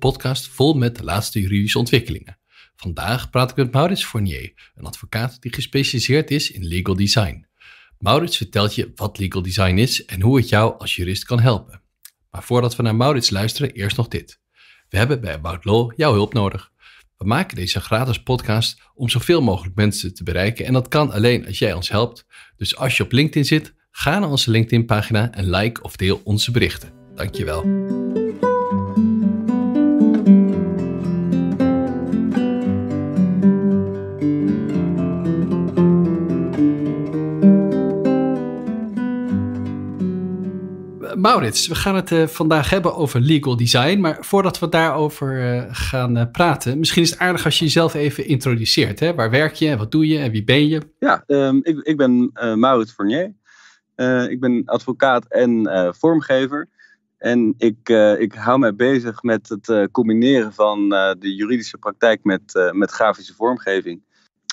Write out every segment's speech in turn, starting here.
podcast vol met de laatste juridische ontwikkelingen. Vandaag praat ik met Maurits Fournier, een advocaat die gespecialiseerd is in legal design. Maurits vertelt je wat legal design is en hoe het jou als jurist kan helpen. Maar voordat we naar Maurits luisteren, eerst nog dit. We hebben bij About Law jouw hulp nodig. We maken deze gratis podcast om zoveel mogelijk mensen te bereiken en dat kan alleen als jij ons helpt. Dus als je op LinkedIn zit, ga naar onze LinkedIn pagina en like of deel onze berichten. Dankjewel. Maurits, we gaan het eh, vandaag hebben over legal design. Maar voordat we daarover eh, gaan eh, praten, misschien is het aardig als je jezelf even introduceert. Hè? Waar werk je, wat doe je en wie ben je? Ja, ehm, ik, ik, ben Maurits Fournier. ik ben advocaat en vormgever. En ik, ik hou mij bezig met het combineren van de juridische praktijk met, met grafische vormgeving.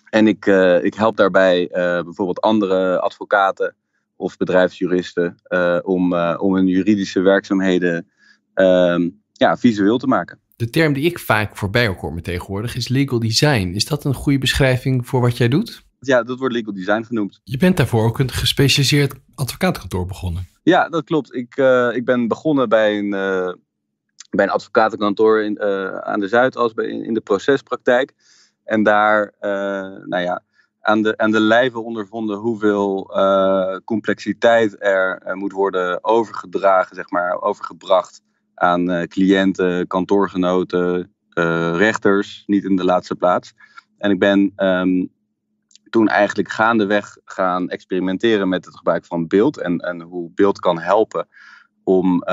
En ik, ik help daarbij bijvoorbeeld andere advocaten of bedrijfsjuristen eh, om, eh, om hun juridische werkzaamheden ehm, ja, visueel te maken. De term die ik vaak voorbij hoor me tegenwoordig is legal design. Is dat een goede beschrijving voor wat jij doet? Ja, dat wordt legal design genoemd. Je bent daarvoor ook een gespecialiseerd advocatenkantoor begonnen. Ja, dat klopt. Ik, eh, ik ben begonnen bij een, uh, bij een advocatenkantoor in, aan de Zuidas bij, in, in, de procespraktijk. En daar, nou ja, aan de, de lijve ondervonden hoeveel eh, complexiteit er eh, moet worden overgedragen, zeg maar, overgebracht aan eh, cliënten, kantoorgenoten, rechters, niet in de laatste plaats. En ik ben ehm, toen eigenlijk gaandeweg gaan experimenteren met het gebruik van beeld en, en hoe beeld kan helpen om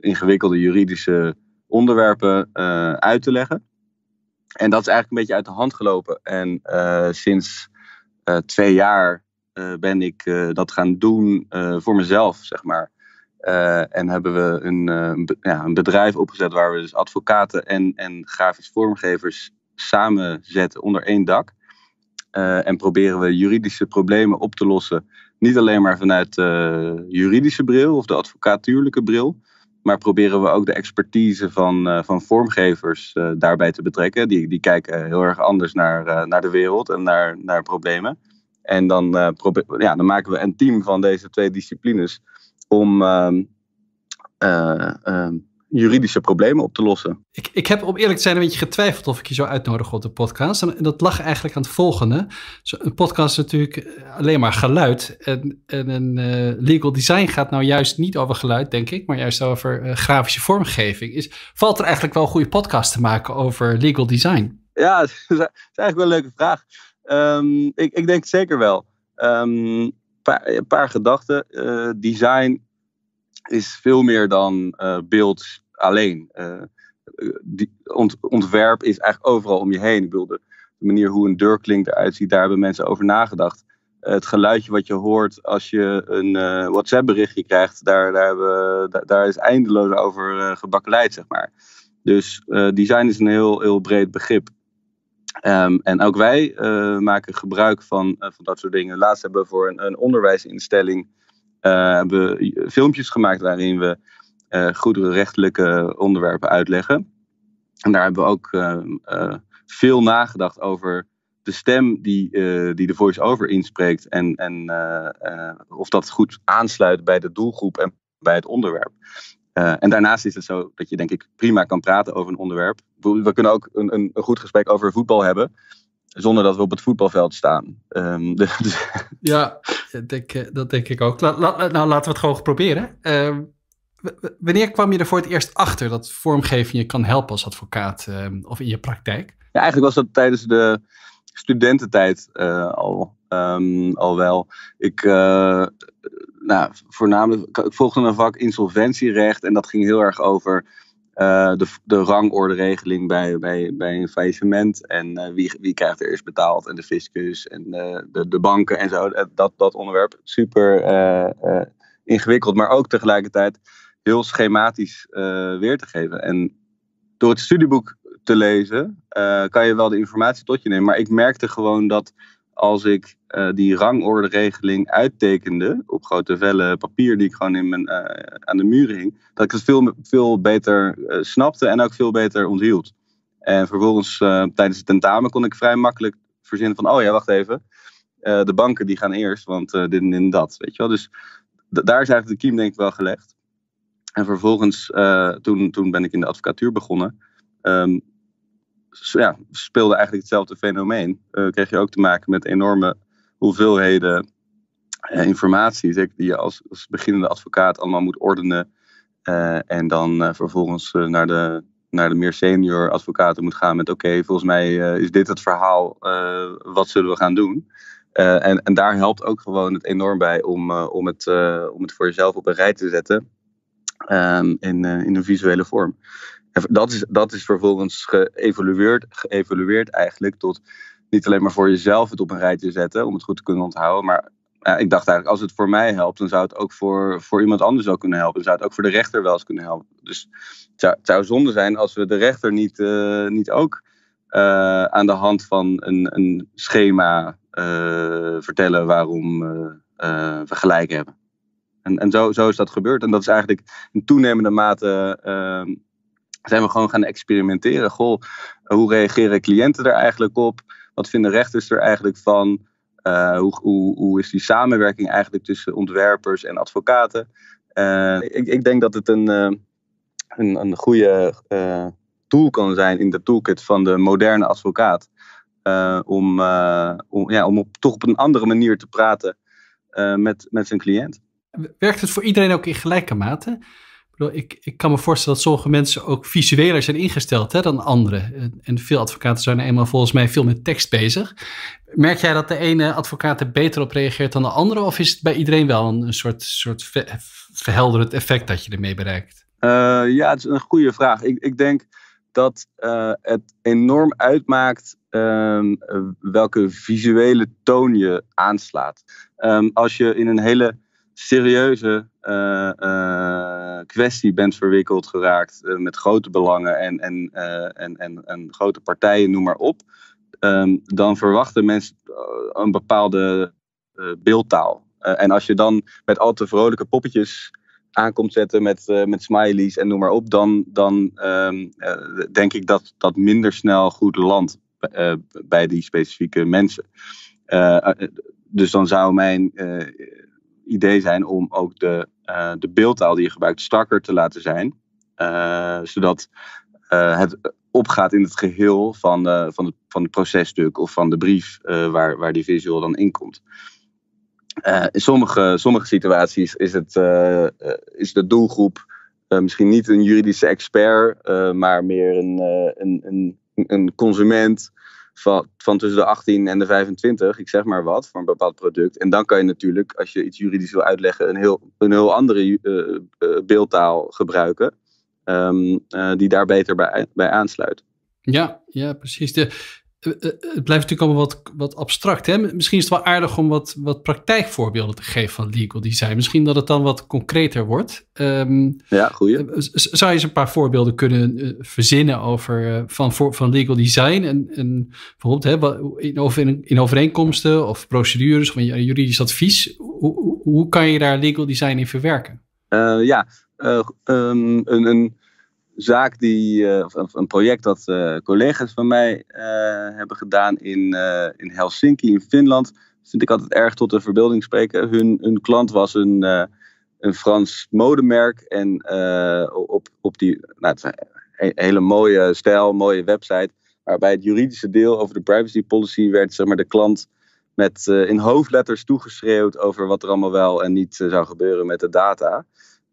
ingewikkelde juridische onderwerpen uit te leggen. En dat is eigenlijk een beetje uit de hand gelopen. En eh, sinds eh, twee jaar eh, ben ik dat gaan doen voor mezelf, zeg maar. en hebben we een, ja, een bedrijf opgezet waar we dus advocaten en, en grafisch vormgevers samen zetten onder één dak. en proberen we juridische problemen op te lossen. Niet alleen maar vanuit de juridische bril of de advocatuurlijke bril, maar proberen we ook de expertise van, eh, van vormgevers eh, daarbij te betrekken. Die, die kijken heel erg anders naar, eh, naar de wereld en naar, naar problemen. En dan, ja, dan maken we een team van deze twee disciplines om ehm, ehm, juridische problemen op te lossen. Ik, ik heb om eerlijk te zijn een beetje getwijfeld of ik je zou uitnodigen op de podcast. En dat lag eigenlijk aan het volgende. Een podcast is natuurlijk eh, alleen maar geluid. En, en een eh, legal design gaat nou juist niet over geluid, denk ik, maar juist over eh, grafische vormgeving. Is, valt er eigenlijk wel een goede podcast te maken over legal design? Ja, dat is eigenlijk wel een leuke vraag. Ehm, ik, ik, denk zeker wel. Ehm, een paar, paar, gedachten. design is veel meer dan eh, beeld alleen. Eh, die ontwerp is eigenlijk overal om je heen. Ik de, manier hoe een deurklink eruit ziet, daar hebben mensen over nagedacht. Eh, het geluidje wat je hoort als je een WhatsApp-berichtje krijgt, daar, daar, hebben, daar, is eindeloos over gebakkeleid, zeg maar. Dus design is een heel, heel breed begrip. Ehm, en ook wij maken gebruik van, van dat soort dingen. Laatst hebben we voor een, een onderwijsinstelling eh, hebben we filmpjes gemaakt waarin we eh, goederenrechtelijke onderwerpen uitleggen. En daar hebben we ook ehm, eh, veel nagedacht over de stem die, die de voice-over inspreekt en, en of dat goed aansluit bij de doelgroep en bij het onderwerp. en daarnaast is het zo dat je denk ik prima kan praten over een onderwerp. We kunnen ook een, een goed gesprek over voetbal hebben zonder dat we op het voetbalveld staan. Ehm, dus- ja, dat denk, eh, dat denk ik ook. nou, laten we het gewoon proberen. Ehm, wanneer kwam je er voor het eerst achter dat vormgeving je kan helpen als advocaat ehm, of in je praktijk? Ja, eigenlijk was dat tijdens de studententijd eh, al, al wel. Ik, eh, nou, voornamelijk, ik volgde een vak insolventierecht en dat ging heel erg over eh, de, de rangorderegeling bij, bij, bij een faillissement. En eh, wie, wie krijgt er eerst betaald. En de fiscus en de, de banken en zo. Eh, dat, dat onderwerp super ingewikkeld. Maar ook tegelijkertijd heel schematisch weer te geven. En door het studieboek te lezen kan je wel de informatie tot je nemen. Maar ik merkte gewoon dat als ik uh, die rangorderegeling uittekende op grote vellen papier die ik gewoon in mijn, eh, aan de muren hing, dat ik het veel, veel beter uh, snapte en ook veel beter onthield. En vervolgens tijdens het tentamen kon ik vrij makkelijk verzinnen van, oh ja, wacht even, de banken die gaan eerst, want dit en, dat, weet je wel. Dus daar is eigenlijk de kiem denk ik wel gelegd. En vervolgens, toen, toen ben ik in de advocatuur begonnen. Ehm, ja, speelde eigenlijk hetzelfde fenomeen. Uh, kreeg je ook te maken met enorme hoeveelheden eh, informatie, die je als, als, beginnende advocaat allemaal moet ordenen. Eh, en dan vervolgens naar, de, naar de meer senior advocaten moet gaan met oké, volgens mij is dit het verhaal, wat zullen we gaan doen? en, en daar helpt ook gewoon het enorm bij om, om, het, om het voor jezelf op een rij te zetten ehm, in, in een visuele vorm dat is, dat is vervolgens geëvolueerd, geëvolueerd eigenlijk tot niet alleen maar voor jezelf het op een rijtje zetten om het goed te kunnen onthouden, maar ja, ik dacht eigenlijk, als het voor mij helpt, dan zou het ook voor, voor iemand anders ook kunnen helpen. Dan zou het ook voor de rechter wel eens kunnen helpen. Dus het zou, zou zonde zijn als we de rechter niet, eh, niet ook eh, aan de hand van een, een schema eh, vertellen waarom we gelijk hebben. En, en zo, zo is dat gebeurd. En dat is eigenlijk in toenemende mate zijn we gewoon gaan experimenteren. Goh, hoe reageren cliënten er eigenlijk op? Wat vinden rechters er eigenlijk van? Eh, hoe, hoe, hoe, is die samenwerking eigenlijk tussen ontwerpers en advocaten? Eh, ik, ik, denk dat het een, eh, een, een, goede tool kan zijn in de toolkit van de moderne advocaat. om, om, ja, om toch op een andere manier te praten met, met zijn cliënt. Werkt het voor iedereen ook in gelijke mate? Ik, ik, kan me voorstellen dat sommige mensen ook visueler zijn ingesteld hè, dan anderen. En veel advocaten zijn eenmaal volgens mij veel met tekst bezig. Merk jij dat de ene advocaat er beter op reageert dan de andere? Of is het bij iedereen wel een, soort, soort verhelderend effect dat je ermee bereikt? Eh, ja, het is een goede vraag. Ik, ik denk dat eh, het enorm uitmaakt ehm, welke visuele toon je aanslaat. Ehm, als je in een hele serieuze eh, eh, kwestie bent verwikkeld geraakt eh, met grote belangen en, en, en, en, grote partijen, noem maar op, ehm, dan verwachten mensen een bepaalde beeldtaal. en als je dan met al te vrolijke poppetjes aankomt zetten met, met smileys en noem maar op, dan, dan ehm, denk ik dat dat minder snel goed landt bij die specifieke mensen. dus dan zou mijn idee zijn om ook de, eh, de beeldtaal die je gebruikt strakker te laten zijn. Eh, zodat eh, het opgaat in het geheel van, van, het, van het processtuk of van de brief waar, waar die visual dan in komt. in sommige, sommige situaties is, het, is de doelgroep misschien niet een juridische expert, maar meer een, een, een, een consument van, van tussen de 18 en de 25, ik zeg maar wat, voor een bepaald product. En dan kan je natuurlijk, als je iets juridisch wil uitleggen, een heel, een heel andere uh, beeldtaal gebruiken, ehm, eh, die daar beter bij, bij aansluit. Ja, ja, precies. De, eh, eh, het blijft natuurlijk allemaal wat, wat abstract. Hè? Misschien is het wel aardig om wat, wat praktijkvoorbeelden te geven van legal design. Misschien dat het dan wat concreter wordt. Ehm, ja, goeie. Eh, zou je eens een paar voorbeelden kunnen verzinnen over, van, van legal design? En, en bijvoorbeeld hè, in, over, in overeenkomsten of procedures van juridisch advies. Hoe, hoe kan je daar legal design in verwerken? ja, ehm, een, een zaak die, eh, of een project dat eh, collega's van mij eh, hebben gedaan in, in Helsinki in Finland. vind ik altijd erg tot de verbeelding spreken. Hun, hun klant was een, een Frans modemerk. En op, op die nou, een hele mooie stijl, mooie website. Maar bij het juridische deel over de privacy policy werd zeg maar, de klant met in hoofdletters toegeschreeuwd over wat er allemaal wel en niet zou gebeuren met de data.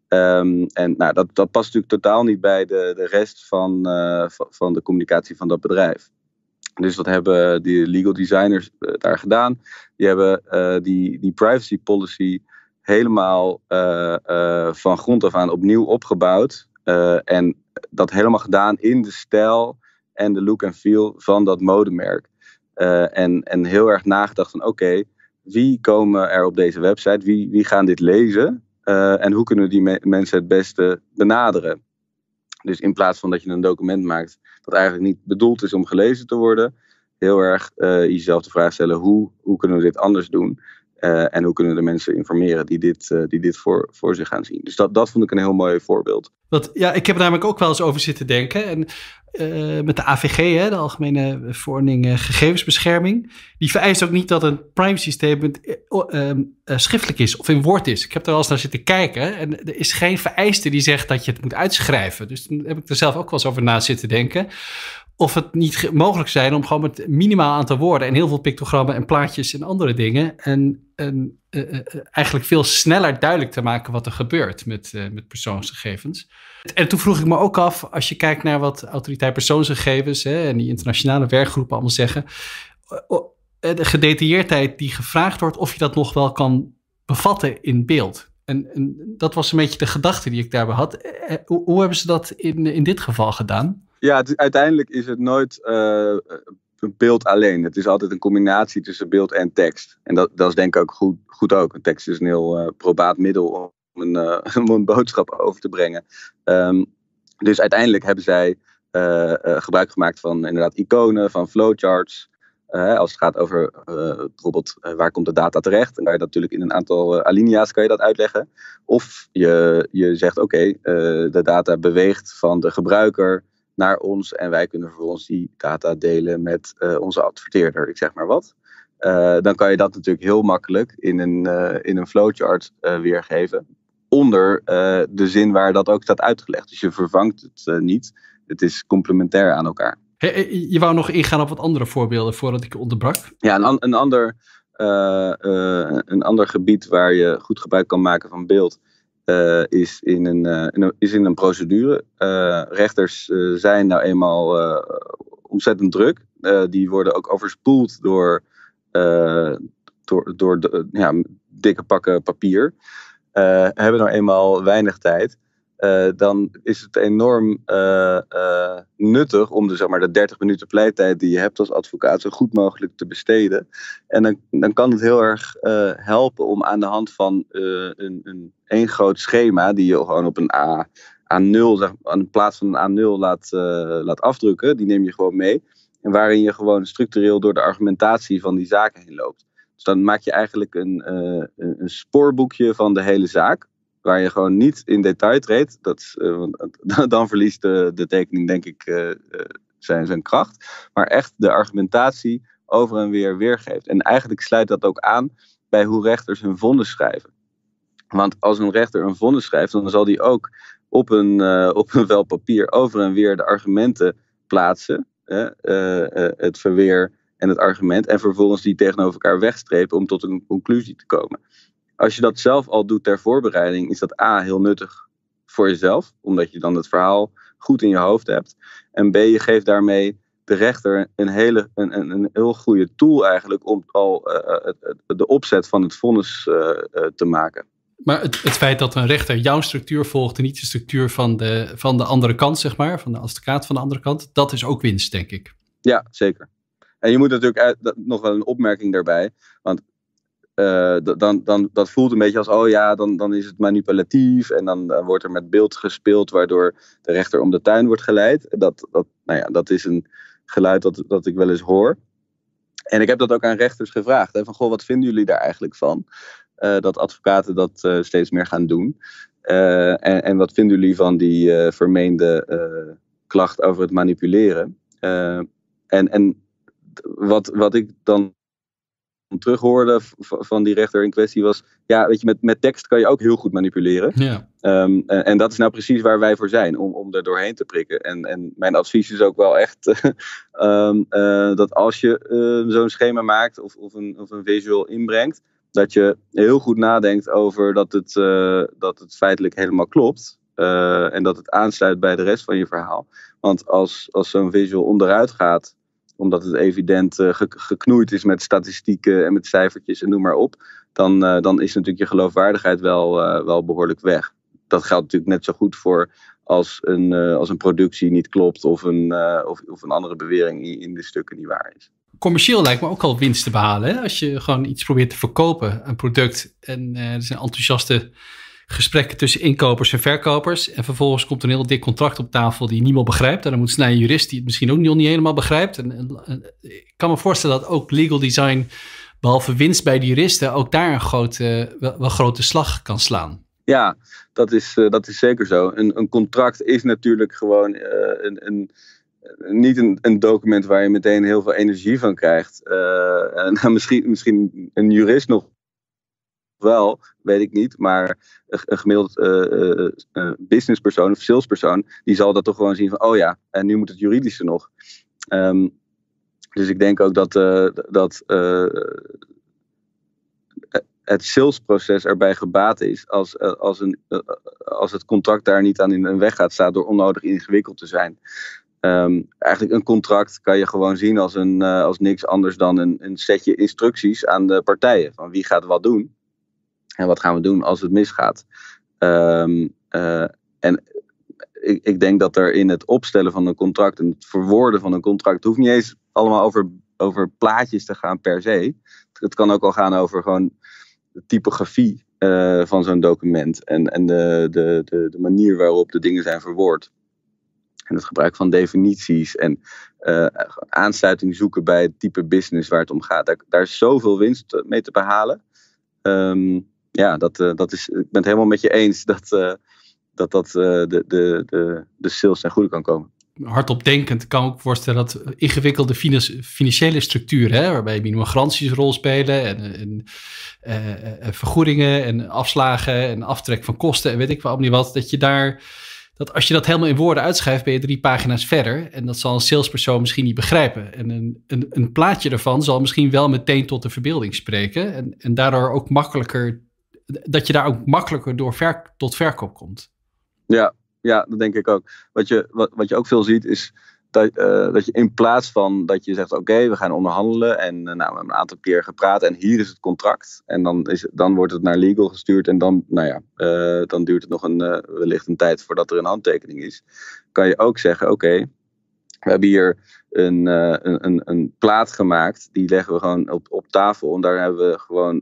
Ehm, en nou, dat, dat past natuurlijk totaal niet bij de, de rest van, eh, van de communicatie van dat bedrijf. Dus wat hebben die legal designers eh, daar gedaan. Die hebben eh, die, die privacy policy helemaal van grond af aan opnieuw opgebouwd. en dat helemaal gedaan in de stijl en de look en feel van dat modemerk. en, en heel erg nagedacht van oké, wie komen er op deze website? Wie, wie gaan dit lezen? Eh, en hoe kunnen we die mensen het beste benaderen? Dus in plaats van dat je een document maakt dat eigenlijk niet bedoeld is om gelezen te worden, heel erg eh, jezelf de vraag stellen: hoe, hoe kunnen we dit anders doen? Eh, en hoe kunnen de mensen informeren die dit, eh, die dit voor, voor zich gaan zien? Dus dat, dat vond ik een heel mooi voorbeeld. Want, ja, ik heb namelijk ook wel eens over zitten denken. En eh, met de AVG, hè, de Algemene Verordening Gegevensbescherming, die vereist ook niet dat een privacy statement ehm, schriftelijk is of in woord is. Ik heb er wel eens naar zitten kijken en er is geen vereiste die zegt dat je het moet uitschrijven. Dus dan heb ik er zelf ook wel eens over na zitten denken of het niet mogelijk zijn om gewoon met minimaal aantal woorden en heel veel pictogrammen en plaatjes en andere dingen en eh, eh, eh, eigenlijk veel sneller duidelijk te maken wat er gebeurt met, met persoonsgegevens. En toen vroeg ik me ook af, als je kijkt naar wat autoriteit persoonsgegevens hè, en die internationale werkgroepen allemaal zeggen, oh, de gedetailleerdheid die gevraagd wordt, of je dat nog wel kan bevatten in beeld. En, en dat was een beetje de gedachte die ik daarbij had. Hoe, hebben ze dat in, in dit geval gedaan? Ja, uiteindelijk is het nooit beeld alleen. Het is altijd een combinatie tussen beeld en tekst. En dat, dat is denk ik ook goed, goed ook. Een tekst is een heel eh, probaat middel om een, eh, een boodschap over te brengen. Ehm, dus uiteindelijk hebben zij eh, gebruik gemaakt van inderdaad iconen, van flowcharts. als het gaat over bijvoorbeeld waar komt de data terecht. en kan je natuurlijk in een aantal alinea's kan je dat uitleggen. Of je, je zegt oké, de data beweegt van de gebruiker naar ons en wij kunnen vervolgens die data delen met eh, onze adverteerder. Ik zeg maar wat. Eh, dan kan je dat natuurlijk heel makkelijk in een, eh, in een flowchart weergeven. Onder de zin waar dat ook staat uitgelegd. Dus je vervangt het niet. Het is complementair aan elkaar. je wou nog ingaan op wat andere voorbeelden voordat ik onderbrak. Ja, een, een ander, een ander gebied waar je goed gebruik kan maken van beeld eh, is, in een, eh, in een, is in een procedure. Eh, rechters zijn nou eenmaal ontzettend druk. die worden ook overspoeld door, door, door de, ja, dikke pakken papier. hebben nou eenmaal weinig tijd. Eh, dan is het enorm eh, eh, nuttig om de, dus, zeg maar, de 30 minuten pleitijd die je hebt als advocaat zo goed mogelijk te besteden. En dan, dan kan het heel erg helpen om aan de hand van een, een, groot schema, die je gewoon op een A, A0, zeg, aan de plaats van een A0 laat, laat afdrukken, die neem je gewoon mee. En waarin je gewoon structureel door de argumentatie van die zaken heen loopt. Dus dan maak je eigenlijk een, een spoorboekje van de hele zaak waar je gewoon niet in detail treedt, dat, eh, dan verliest de, de tekening denk ik eh, eh, zijn, zijn kracht. Maar echt de argumentatie over en weer weergeeft. En eigenlijk sluit dat ook aan bij hoe rechters hun vonden schrijven. Want als een rechter een vonden schrijft, dan zal die ook op een, uh, op een vel papier over en weer de argumenten plaatsen. het verweer en het argument. En vervolgens die tegenover elkaar wegstrepen om tot een conclusie te komen als je dat zelf al doet ter voorbereiding, is dat A heel nuttig voor jezelf, omdat je dan het verhaal goed in je hoofd hebt. En B, je geeft daarmee de rechter een, hele, een, een, een heel goede tool eigenlijk om al eh, eh, de opzet van het vonnis eh, te maken. Maar het, het, feit dat een rechter jouw structuur volgt en niet de structuur van de, van de andere kant, zeg maar, van de advocaat van de andere kant, dat is ook winst, denk ik. Ja, zeker. En je moet natuurlijk nog wel een opmerking daarbij, want eh, dan, dan, dat voelt een beetje als, oh ja, dan, dan is het manipulatief. En dan, wordt er met beeld gespeeld, waardoor de rechter om de tuin wordt geleid. Dat, dat, nou ja, dat is een geluid dat, dat ik wel eens hoor. En ik heb dat ook aan rechters gevraagd. Hè, van, goh, wat vinden jullie daar eigenlijk van? Eh, dat advocaten dat eh, steeds meer gaan doen. En, en, wat vinden jullie van die vermeende klacht over het manipuleren? en en wat, wat ik dan terughoorden van die rechter in kwestie was, ja, weet je, met, met tekst kan je ook heel goed manipuleren. Ja. Ehm, en, dat is nou precies waar wij voor zijn, om, om er doorheen te prikken. En, en mijn advies is ook wel echt ehm, eh, dat als je eh, zo'n schema maakt of, of, een, of een visual inbrengt, dat je heel goed nadenkt over dat het, eh, dat het feitelijk helemaal klopt. en dat het aansluit bij de rest van je verhaal. Want als, als zo'n visual onderuit gaat, omdat het evident eh, geknoeid is met statistieken en met cijfertjes en noem maar op, dan, eh, dan is natuurlijk je geloofwaardigheid wel, eh, wel behoorlijk weg. Dat geldt natuurlijk net zo goed voor als een, als een productie niet klopt of een, of, of een andere bewering in, de stukken niet waar is commercieel lijkt me ook al winst te behalen. Als je gewoon iets probeert te verkopen, een product. En er zijn enthousiaste gesprekken tussen inkopers en verkopers. En vervolgens komt een heel dik contract op tafel die niemand begrijpt. En dan moet snij een jurist die het misschien ook niet helemaal begrijpt. En, ik kan me voorstellen dat ook legal design, behalve winst bij de juristen, ook daar een grote, wel, grote slag kan slaan. Ja, dat is, eh, dat is zeker zo. Een, een contract is natuurlijk gewoon eh, een, een niet een, document waar je meteen heel veel energie van krijgt. Eh, en misschien, misschien een jurist nog wel, weet ik niet. Maar een, gemiddeld eh, eh, eh, businesspersoon of salespersoon, die zal dat toch gewoon zien van, oh ja, en nu moet het juridische nog. Ehm, dus ik denk ook dat, dat het salesproces erbij gebaat is als, als, een, als het contract daar niet aan in een weg gaat staan door onnodig ingewikkeld te zijn. Um, eigenlijk een contract kan je gewoon zien als, een, als niks anders dan een, een setje instructies aan de partijen. Van wie gaat wat doen. En wat gaan we doen als het misgaat? Ehm, eh, en ik, ik, denk dat er in het opstellen van een contract en het verwoorden van een contract, het hoeft niet eens allemaal over, over plaatjes te gaan per se. Het kan ook al gaan over gewoon de typografie eh, van zo'n document en, en de, de, de, manier waarop de dingen zijn verwoord. En het gebruik van definities en eh, aansluiting zoeken bij het type business waar het om gaat. Daar, daar is zoveel winst mee te behalen. Um, ja, dat, eh, dat is, ik ben het helemaal met je eens eh, dat dat, dat eh, de, de, de, de sales zijn goede kan komen hardop kan ik voorstellen dat ingewikkelde financiële structuren, hè, waarbij garanties een rol spelen en, en, vergoedingen en afslagen en aftrek van kosten en weet ik wel niet wat, dat je daar, dat als je dat helemaal in woorden uitschrijft, ben je drie pagina's verder en dat zal een salespersoon misschien niet begrijpen. En een, een, een plaatje daarvan zal misschien wel meteen tot de verbeelding spreken en, en daardoor ook makkelijker dat je daar ook makkelijker door ver, tot verkoop komt. Ja, ja, dat denk ik ook. Wat je, wat, wat je ook veel ziet is dat, eh, dat je in plaats van dat je zegt: Oké, we gaan onderhandelen. En eh, nou, we hebben een aantal keer gepraat. En hier is het contract. En dan, is, dan wordt het naar legal gestuurd. En dan, nou ja, eh, dan duurt het nog een, wellicht een tijd voordat er een handtekening is. Kan je ook zeggen: Oké, we hebben hier een, een, een, een plaat gemaakt. Die leggen we gewoon op, op tafel. En daar hebben we gewoon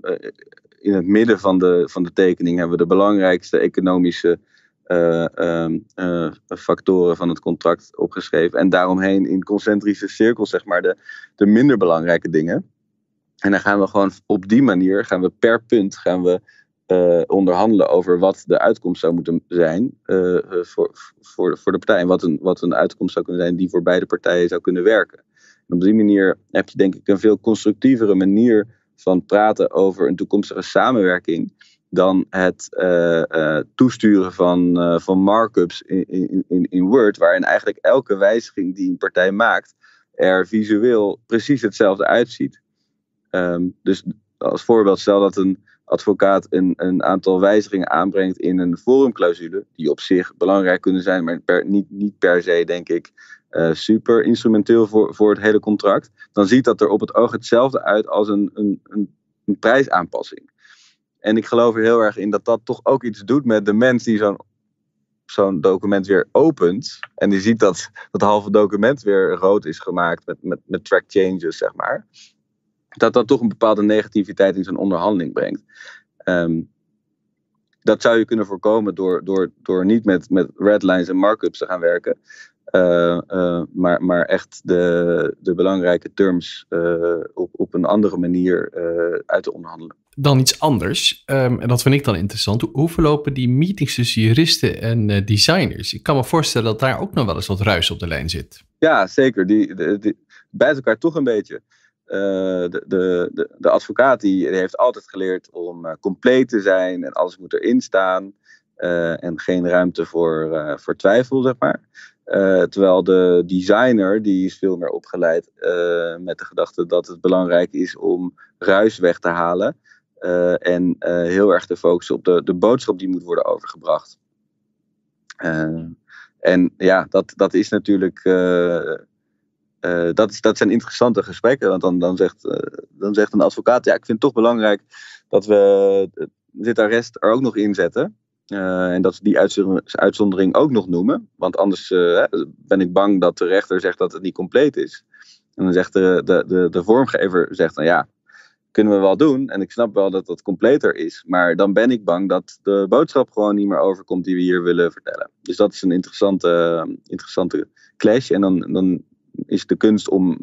in het midden van de, van de tekening hebben we de belangrijkste economische eh, ehm, eh, factoren van het contract opgeschreven. En daaromheen in concentrische cirkels, zeg maar, de, de minder belangrijke dingen. En dan gaan we gewoon op die manier, gaan we per punt, gaan we eh, onderhandelen over wat de uitkomst zou moeten zijn voor, voor, voor de partij. En wat een, wat een uitkomst zou kunnen zijn die voor beide partijen zou kunnen werken. En op die manier heb je denk ik een veel constructievere manier van praten over een toekomstige samenwerking dan het eh, eh, toesturen van, eh, van markups in, in, in Word, waarin eigenlijk elke wijziging die een partij maakt er visueel precies hetzelfde uitziet. Ehm, dus als voorbeeld, stel dat een advocaat een, een aantal wijzigingen aanbrengt in een forumclausule, die op zich belangrijk kunnen zijn, maar niet, niet per se, denk ik, eh, super instrumenteel voor, voor het hele contract, dan ziet dat er op het oog hetzelfde uit als een, een, een, prijsaanpassing. En ik geloof er heel erg in dat dat toch ook iets doet met de mens die zo'n zo'n document weer opent. En die ziet dat dat halve document weer rood is gemaakt met, met, met track changes, zeg maar. Dat dat toch een bepaalde negativiteit in zo'n onderhandeling brengt. Ehm, dat zou je kunnen voorkomen door, door, door niet met, met redlines en markups te gaan werken. Eh, eh, maar, maar echt de, de belangrijke terms eh, op, op een andere manier uit te onderhandelen. Dan iets anders, ehm, en dat vind ik dan interessant. Hoe, verlopen die meetings tussen juristen en designers? Ik kan me voorstellen dat daar ook nog wel eens wat ruis op de lijn zit. Ja, zeker. Die, elkaar toch een beetje. de, de, de, de advocaat die, heeft altijd geleerd om compleet te zijn en alles moet erin staan. en geen ruimte voor, voor twijfel, zeg maar. Eh, terwijl de designer, die is veel meer opgeleid uh, met de gedachte dat het belangrijk is om ruis weg te halen. Eh, en heel erg te focussen op de, de boodschap die moet worden overgebracht. en ja, dat, dat is natuurlijk. dat, dat zijn interessante gesprekken. Want dan, dan, zegt, dan zegt een advocaat: Ja, ik vind het toch belangrijk dat we dit arrest er ook nog in zetten. Eh, en dat ze die uitzondering ook nog noemen. Want anders eh, ben ik bang dat de rechter zegt dat het niet compleet is. En dan zegt de, de, de, vormgever: zegt dan ja, kunnen we wel doen. En ik snap wel dat dat completer is. Maar dan ben ik bang dat de boodschap gewoon niet meer overkomt die we hier willen vertellen. Dus dat is een interessante, eh, interessante clash. En dan, dan is de kunst om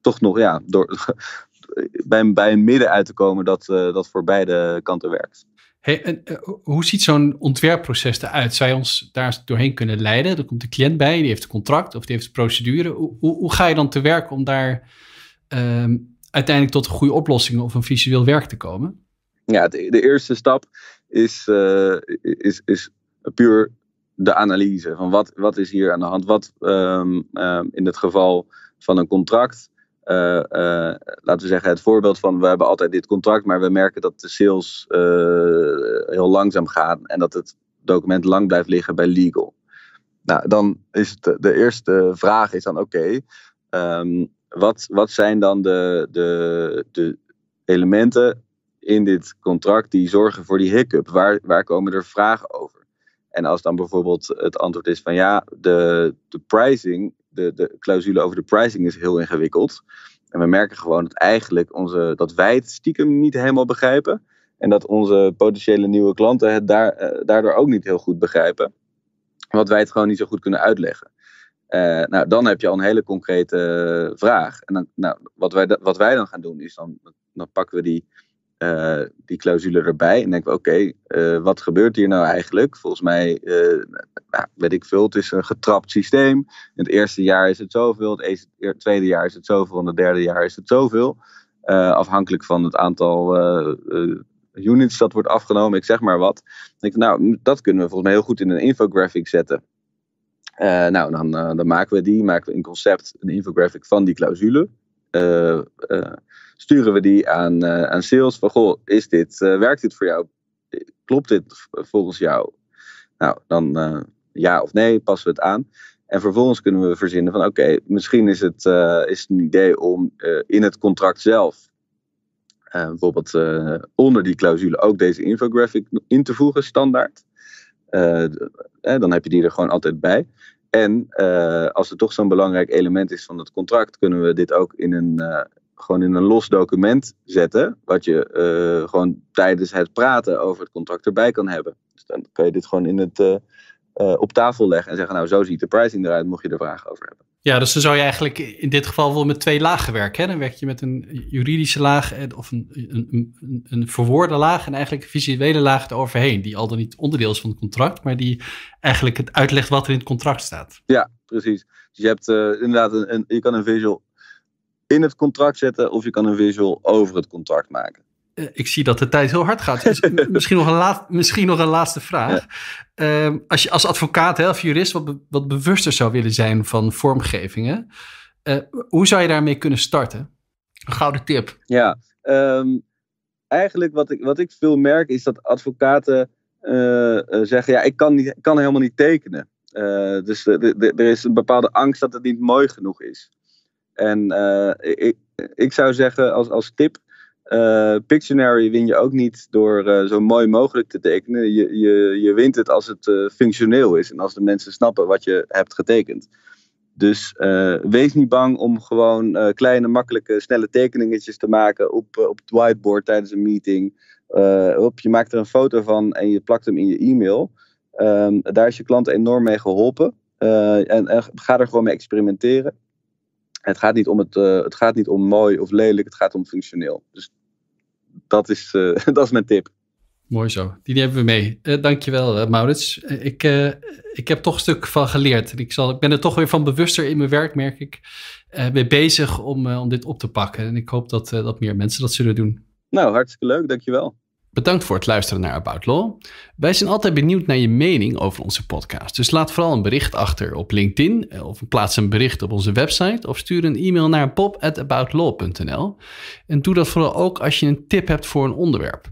toch nog ja, door, bij, bij een midden uit te komen dat, dat voor beide kanten werkt. Hey, eh, hoe ziet zo'n ontwerpproces eruit? Zou ons daar doorheen kunnen leiden? Er komt de cliënt bij, die heeft een contract of die heeft een procedure. Hoe, hoe, ga je dan te werk om daar ehm, uiteindelijk tot een goede oplossing of een visueel werk te komen? Ja, de, eerste stap is, eh, is, is puur de analyse van wat, wat is hier aan de hand. Wat ehm, ehm, in het geval van een contract eh, eh, laten we zeggen, het voorbeeld van we hebben altijd dit contract, maar we merken dat de sales eh, heel langzaam gaan en dat het document lang blijft liggen bij legal. Nou, dan is het, de eerste vraag is dan oké, ehm, wat, wat zijn dan de, de, de elementen in dit contract die zorgen voor die hiccup? Waar, waar komen er vragen over? En als dan bijvoorbeeld het antwoord is van ja, de, de pricing de, de clausule over de pricing is heel ingewikkeld. En we merken gewoon dat eigenlijk onze, dat wij het stiekem niet helemaal begrijpen. En dat onze potentiële nieuwe klanten het daar, eh, daardoor ook niet heel goed begrijpen. wat wij het gewoon niet zo goed kunnen uitleggen. Eh, nou, dan heb je al een hele concrete eh, vraag. En dan, nou, wat, wij, wat wij dan gaan doen, is dan, dan pakken we die eh, die clausule erbij. En denk we: oké, eh, wat gebeurt hier nou eigenlijk? Volgens mij, eh, nou, weet ik veel, het is een getrapt systeem. In het eerste jaar is het zoveel, het, het tweede jaar is het zoveel en het derde jaar is het zoveel. afhankelijk van het aantal units dat wordt afgenomen, ik zeg maar wat. Ik, nou, dat kunnen we volgens mij heel goed in een infographic zetten. nou, dan, dan maken we die, maken we in concept een infographic van die clausule sturen we die aan, eh, aan sales van goh, is dit, eh, werkt dit voor jou? Klopt dit volgens jou? Nou, dan eh, ja of nee, passen we het aan. En vervolgens kunnen we verzinnen van oké, misschien is het, is een idee om in het contract zelf bijvoorbeeld onder die clausule ook deze infographic in te voegen, standaard. dan heb je die er gewoon altijd bij. En als het toch zo'n belangrijk element is van het contract, kunnen we dit ook in een, gewoon in een los document zetten. Wat je eh, gewoon tijdens het praten over het contract erbij kan hebben. Dus dan kan je dit gewoon in het, eh, eh, op tafel leggen en zeggen: Nou, zo ziet de pricing eruit, mocht je er vragen over hebben. Ja, dus dan zou je eigenlijk in dit geval wel met twee lagen werken. Hè? Dan werk je met een juridische laag of een, een, een, verwoorde laag en eigenlijk een visuele laag eroverheen. Die al dan niet onderdeel is van het contract, maar die eigenlijk het uitlegt wat er in het contract staat. Ja, precies. Dus je hebt inderdaad een, een, je kan een visual in het contract zetten of je kan een visual over het contract maken. Eh, ik zie dat de tijd heel hard gaat. Dus misschien, nog een laat, misschien nog een laatste vraag. Ehm, als je als advocaat hè, of jurist wat, wat bewuster zou willen zijn van vormgevingen, eh, hoe zou je daarmee kunnen starten? Een gouden tip. Ja, ehm, eigenlijk wat ik, wat ik veel merk is dat advocaten eh, zeggen: Ja, ik kan, niet, kan helemaal niet tekenen. dus er is een bepaalde angst dat het niet mooi genoeg is. En eh, ik, ik zou zeggen als, als tip, uh, Pictionary win je ook niet door eh, zo mooi mogelijk te tekenen. Je, je, je wint het als het functioneel is en als de mensen snappen wat je hebt getekend. Dus wees niet bang om gewoon kleine, makkelijke, snelle tekeningetjes te maken op, op het whiteboard tijdens een meeting. op, je maakt er een foto van en je plakt hem in je e-mail. Ehm, daar is je klant enorm mee geholpen. en ga er gewoon mee experimenteren. Het gaat, niet om het, eh, het gaat niet om mooi of lelijk, het gaat om functioneel. Dus dat is, eh, dat is mijn tip. Mooi zo, die hebben we mee. Uh, dankjewel Maurits. ik, ik heb toch een stuk van geleerd. Ik, zal, ik ben er toch weer van bewuster in mijn werk, merk ik, mee bezig om, om dit op te pakken. En ik hoop dat, dat meer mensen dat zullen doen. Nou, hartstikke leuk, dankjewel. Bedankt voor het luisteren naar About Law. Wij zijn altijd benieuwd naar je mening over onze podcast. Dus laat vooral een bericht achter op LinkedIn eh, of plaats een bericht op onze website of stuur een e-mail naar bob@aboutlaw.nl. En doe dat vooral ook als je een tip hebt voor een onderwerp.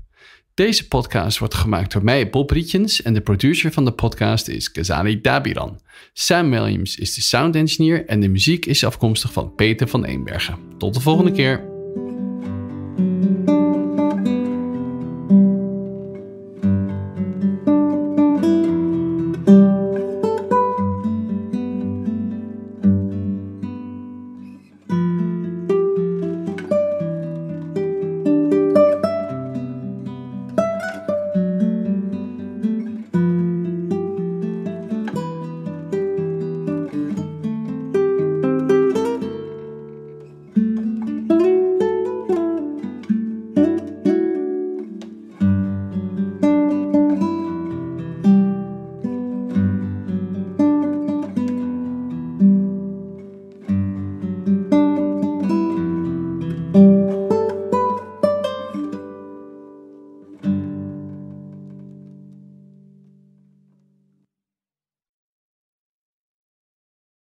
Deze podcast wordt gemaakt door mij, Bob Rietjens, en de producer van de podcast is Ghazali Dabiran. Sam Williams is de sound engineer en de muziek is afkomstig van Peter van Eenbergen. Tot de volgende keer.